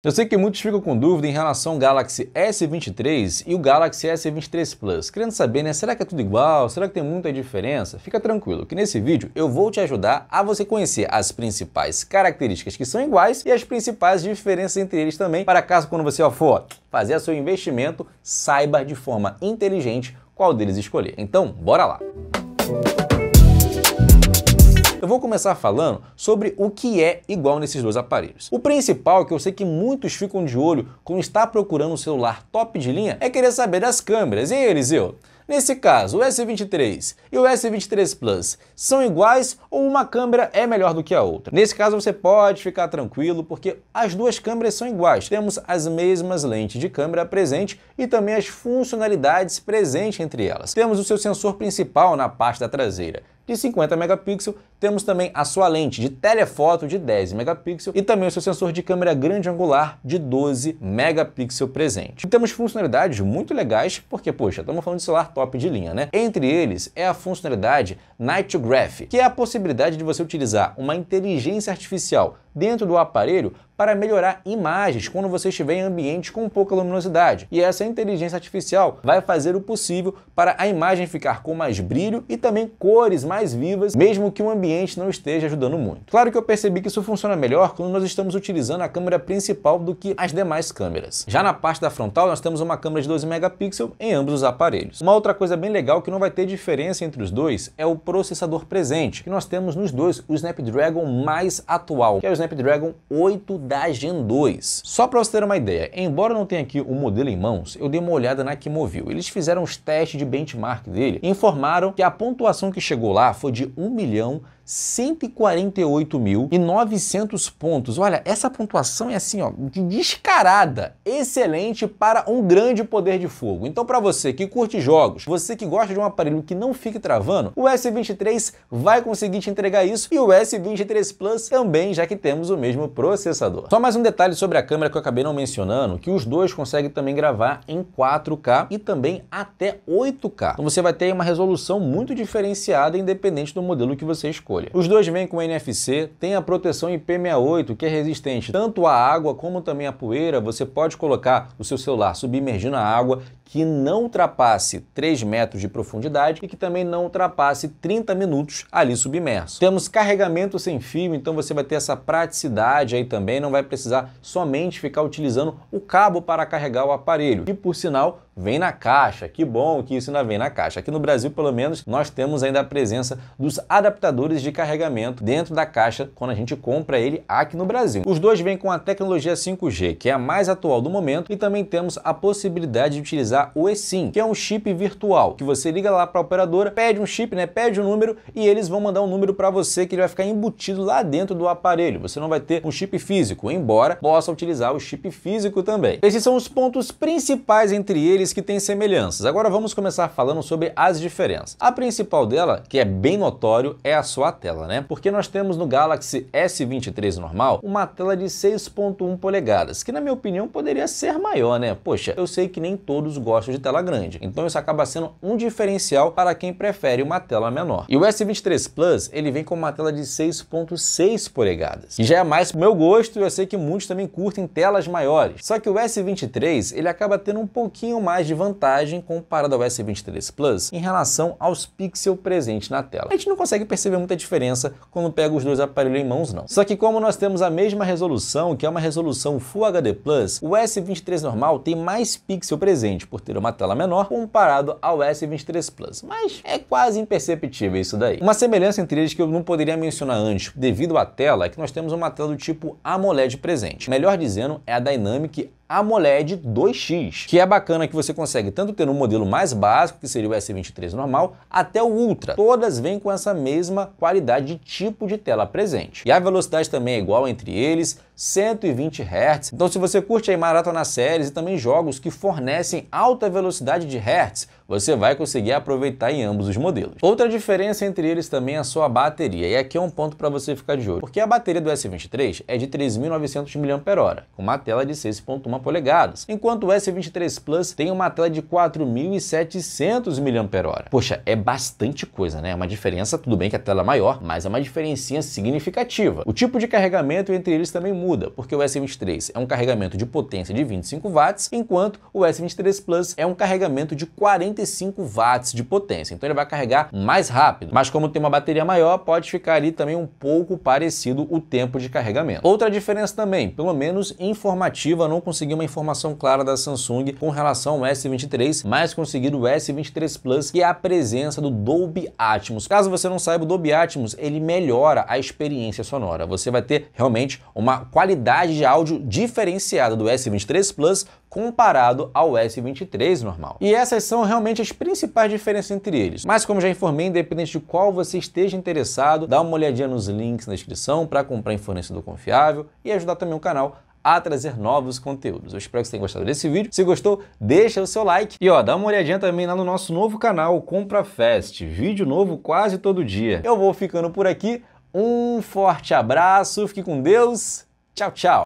Eu sei que muitos ficam com dúvida em relação ao Galaxy S23 e o Galaxy S23 Plus, querendo saber, né, será que é tudo igual? Será que tem muita diferença? Fica tranquilo, que nesse vídeo eu vou te ajudar a você conhecer as principais características que são iguais e as principais diferenças entre eles também, para caso quando você for fazer seu investimento, saiba de forma inteligente qual deles escolher. Então, bora lá! Música eu vou começar falando sobre o que é igual nesses dois aparelhos. O principal, que eu sei que muitos ficam de olho quando está procurando um celular top de linha, é querer saber das câmeras. E aí, Eliseu? Nesse caso, o S23 e o S23 Plus são iguais ou uma câmera é melhor do que a outra? Nesse caso, você pode ficar tranquilo porque as duas câmeras são iguais. Temos as mesmas lentes de câmera presente e também as funcionalidades presentes entre elas. Temos o seu sensor principal na parte da traseira de 50 megapixels temos também a sua lente de telefoto de 10 megapixels e também o seu sensor de câmera grande angular de 12 megapixels presente. E temos funcionalidades muito legais, porque, poxa, estamos falando de celular top de linha, né? Entre eles é a funcionalidade Night Graph, que é a possibilidade de você utilizar uma inteligência artificial dentro do aparelho para melhorar imagens quando você estiver em ambientes com pouca luminosidade. E essa inteligência artificial vai fazer o possível para a imagem ficar com mais brilho e também cores mais vivas, mesmo que o ambiente ambiente não esteja ajudando muito. Claro que eu percebi que isso funciona melhor quando nós estamos utilizando a câmera principal do que as demais câmeras. Já na parte da frontal, nós temos uma câmera de 12 megapixels em ambos os aparelhos. Uma outra coisa bem legal que não vai ter diferença entre os dois é o processador presente, que nós temos nos dois o Snapdragon mais atual, que é o Snapdragon 8 da Gen 2. Só para você ter uma ideia, embora não tenha aqui o modelo em mãos, eu dei uma olhada na Kimovil. Eles fizeram os testes de benchmark dele e informaram que a pontuação que chegou lá foi de 1 milhão 148.900 pontos. Olha, essa pontuação é assim, ó, descarada, excelente para um grande poder de fogo. Então, para você que curte jogos, você que gosta de um aparelho que não fique travando, o S23 vai conseguir te entregar isso e o S23 Plus também, já que temos o mesmo processador. Só mais um detalhe sobre a câmera que eu acabei não mencionando, que os dois conseguem também gravar em 4K e também até 8K. Então você vai ter uma resolução muito diferenciada independente do modelo que você escolhe escolha. Os dois vêm com NFC, tem a proteção IP68, que é resistente tanto à água como também à poeira. Você pode colocar o seu celular submergindo na água, que não ultrapasse 3 metros de profundidade e que também não ultrapasse 30 minutos ali submerso. Temos carregamento sem fio, então você vai ter essa praticidade aí também, não vai precisar somente ficar utilizando o cabo para carregar o aparelho. E por sinal, vem na caixa. Que bom que isso ainda vem na caixa. Aqui no Brasil, pelo menos, nós temos ainda a presença dos adaptadores de carregamento dentro da caixa quando a gente compra ele aqui no Brasil. Os dois vêm com a tecnologia 5G, que é a mais atual do momento, e também temos a possibilidade de utilizar o eSIM, que é um chip virtual, que você liga lá para a operadora, pede um chip, né, pede um número e eles vão mandar um número para você que ele vai ficar embutido lá dentro do aparelho. Você não vai ter um chip físico, embora possa utilizar o chip físico também. Esses são os pontos principais entre eles que têm semelhanças. Agora vamos começar falando sobre as diferenças. A principal dela, que é bem notório, é a sua tela, né? Porque nós temos no Galaxy S23 normal uma tela de 6.1 polegadas, que na minha opinião poderia ser maior, né? Poxa, eu sei que nem todos gostam de tela grande, então isso acaba sendo um diferencial para quem prefere uma tela menor. E o S23 Plus, ele vem com uma tela de 6.6 polegadas, que já é mais pro meu gosto, eu sei que muitos também curtem telas maiores. Só que o S23, ele acaba tendo um pouquinho mais reais de vantagem comparado ao S23 Plus em relação aos pixels presentes na tela. A gente não consegue perceber muita diferença quando pega os dois aparelhos em mãos não. Só que como nós temos a mesma resolução, que é uma resolução Full HD Plus, o S23 normal tem mais pixel presente por ter uma tela menor comparado ao S23 Plus, mas é quase imperceptível isso daí. Uma semelhança entre eles que eu não poderia mencionar antes, devido à tela, é que nós temos uma tela do tipo AMOLED presente. Melhor dizendo, é a Dynamic AMOLED 2X, que é bacana que você consegue tanto ter no um modelo mais básico, que seria o S23 normal, até o Ultra. Todas vêm com essa mesma qualidade de tipo de tela presente. E a velocidade também é igual entre eles, 120 Hz. Então, se você curte aí maratona séries e também jogos que fornecem alta velocidade de Hz, você vai conseguir aproveitar em ambos os modelos. Outra diferença entre eles também é a sua bateria, e aqui é um ponto para você ficar de olho, porque a bateria do S23 é de 3.900 mAh, com uma tela de 6.1 polegadas, enquanto o S23 Plus tem uma tela de 4.700 mAh. Poxa, é bastante coisa, né? É Uma diferença, tudo bem que a tela é maior, mas é uma diferencinha significativa. O tipo de carregamento entre eles também muda muda, porque o S23 é um carregamento de potência de 25 watts, enquanto o S23 Plus é um carregamento de 45 watts de potência. Então ele vai carregar mais rápido, mas como tem uma bateria maior, pode ficar ali também um pouco parecido o tempo de carregamento. Outra diferença também, pelo menos informativa, não consegui uma informação clara da Samsung com relação ao S23, mas consegui do S23 Plus, que é a presença do Dolby Atmos. Caso você não saiba, o Dolby Atmos, ele melhora a experiência sonora. Você vai ter realmente uma qualidade de áudio diferenciada do S23 Plus comparado ao S23 normal. E essas são realmente as principais diferenças entre eles. Mas como já informei, independente de qual você esteja interessado, dá uma olhadinha nos links na descrição para comprar em fornecedor confiável e ajudar também o canal a trazer novos conteúdos. Eu espero que você tenha gostado desse vídeo. Se gostou, deixa o seu like. E ó, dá uma olhadinha também lá no nosso novo canal, Compra Fest. Vídeo novo quase todo dia. Eu vou ficando por aqui. Um forte abraço, fique com Deus Tchau, tchau.